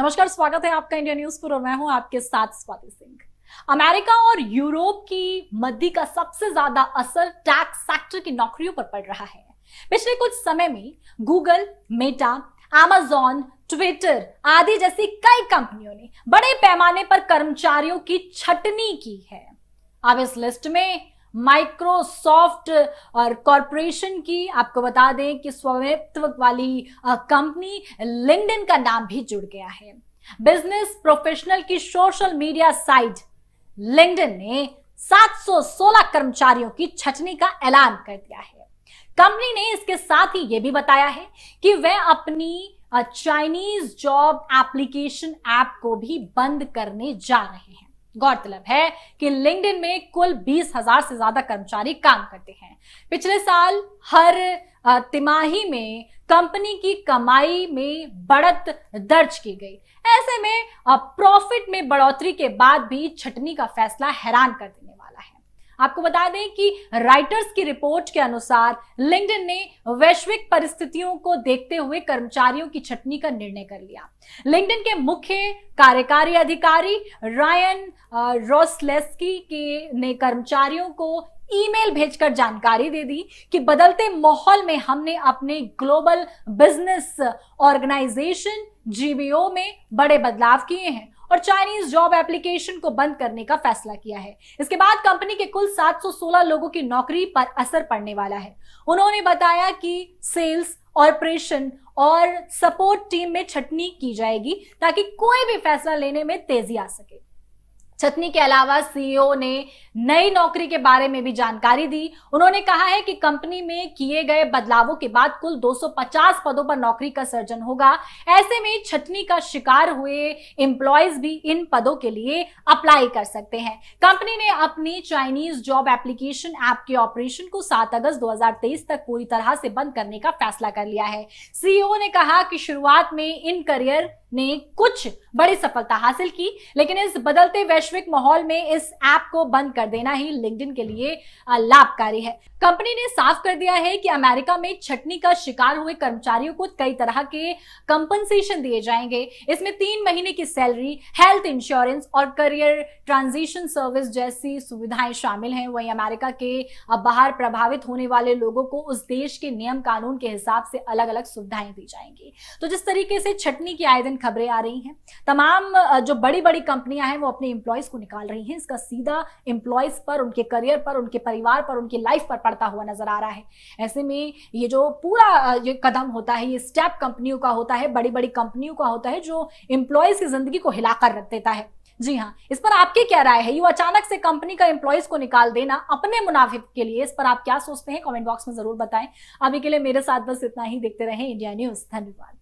नमस्कार स्वागत है आपका इंडिया न्यूज पर और मैं हूं आपके साथ स्वाति सिंह अमेरिका और यूरोप की मद्दी का सबसे ज्यादा असर टैक्स सेक्टर की नौकरियों पर पड़ रहा है पिछले कुछ समय में गूगल मेटा एमेजॉन ट्विटर आदि जैसी कई कंपनियों ने बड़े पैमाने पर कर्मचारियों की छटनी की है अब इस लिस्ट में माइक्रोसॉफ्ट और कॉरपोरेशन की आपको बता दें कि स्वामित्व वाली कंपनी uh, लिंक्डइन का नाम भी जुड़ गया है बिजनेस प्रोफेशनल की सोशल मीडिया साइट लिंक्डइन ने 716 कर्मचारियों की छटनी का ऐलान कर दिया है कंपनी ने इसके साथ ही यह भी बताया है कि वह अपनी चाइनीज जॉब एप्लीकेशन ऐप को भी बंद करने जा रहे हैं गौरतलब है कि लिंक्डइन में कुल बीस हजार से ज्यादा कर्मचारी काम करते हैं पिछले साल हर तिमाही में कंपनी की कमाई में बढ़त दर्ज की गई ऐसे में प्रॉफिट में बढ़ोतरी के बाद भी छटनी का फैसला हैरान कर देने वाला है आपको बता दें कि राइटर्स की रिपोर्ट के अनुसार लिंगडन ने वैश्विक परिस्थितियों को देखते हुए कर्मचारियों की छटनी का निर्णय कर लिया लिंगडन के मुख्य कार्यकारी अधिकारी रायन रोसलेस्की के ने कर्मचारियों को ईमेल भेजकर जानकारी दे दी कि बदलते माहौल में हमने अपने ग्लोबल बिजनेस ऑर्गेनाइजेशन जीबीओ में बड़े बदलाव किए हैं और चाइनीज जॉब एप्लीकेशन को बंद करने का फैसला किया है इसके बाद कंपनी के कुल 716 लोगों की नौकरी पर असर पड़ने वाला है उन्होंने बताया कि सेल्स ऑपरेशन और सपोर्ट टीम में छटनी की जाएगी ताकि कोई भी फैसला लेने में तेजी आ सके छतनी के अलावा सीईओ e ने नई नौकरी के बारे में भी जानकारी दी उन्होंने कहा है कि कंपनी में किए गए बदलावों के बाद कुल 250 पदों पर नौकरी का सर्जन होगा ऐसे में छतनी का शिकार हुए एम्प्लॉयज भी इन पदों के लिए अप्लाई कर सकते हैं कंपनी ने अपनी चाइनीज जॉब एप्लीकेशन ऐप के ऑपरेशन को 7 अगस्त 2023 तक पूरी तरह से बंद करने का फैसला कर लिया है सीईओ e ने कहा कि शुरुआत में इन करियर ने कुछ बड़ी सफलता हासिल की लेकिन इस बदलते वैश्विक माहौल में इस ऐप को बंद कर देना ही लिंक्डइन के लिए लाभकारी है कंपनी ने साफ कर दिया है कि अमेरिका में छटनी का शिकार हुए कर्मचारियों को कई तरह के कंपनसेशन दिए जाएंगे इसमें तीन महीने की सैलरी हेल्थ इंश्योरेंस और करियर ट्रांजिशन सर्विस जैसी सुविधाएं शामिल हैं वहीं अमेरिका के बाहर प्रभावित होने वाले लोगों को उस देश के नियम कानून के हिसाब से अलग अलग सुविधाएं दी जाएंगी तो जिस तरीके से छटनी के आयोजन खबरें आ रही हैं तमाम जो बड़ी बड़ी कंपनियां हैं वो अपने इंप्लॉयज को निकाल रही हैं इसका सीधा इंप्लॉयज पर उनके करियर पर उनके परिवार पर उनकी लाइफ पर पड़ता हुआ नजर आ रहा है ऐसे में ये जो पूरा ये कदम होता है ये स्टेप कंपनियों का होता है बड़ी बड़ी कंपनियों का होता है जो इंप्लॉयज की जिंदगी को हिलाकर रख देता है जी हाँ इस पर आपकी क्या राय है यू अचानक से कंपनी का एम्प्लॉयज को निकाल देना अपने मुनाफे के लिए इस पर आप क्या सोचते हैं कमेंट बॉक्स में जरूर बताएं अभी के लिए मेरे साथ बस इतना ही देखते रहे इंडिया न्यूज धन्यवाद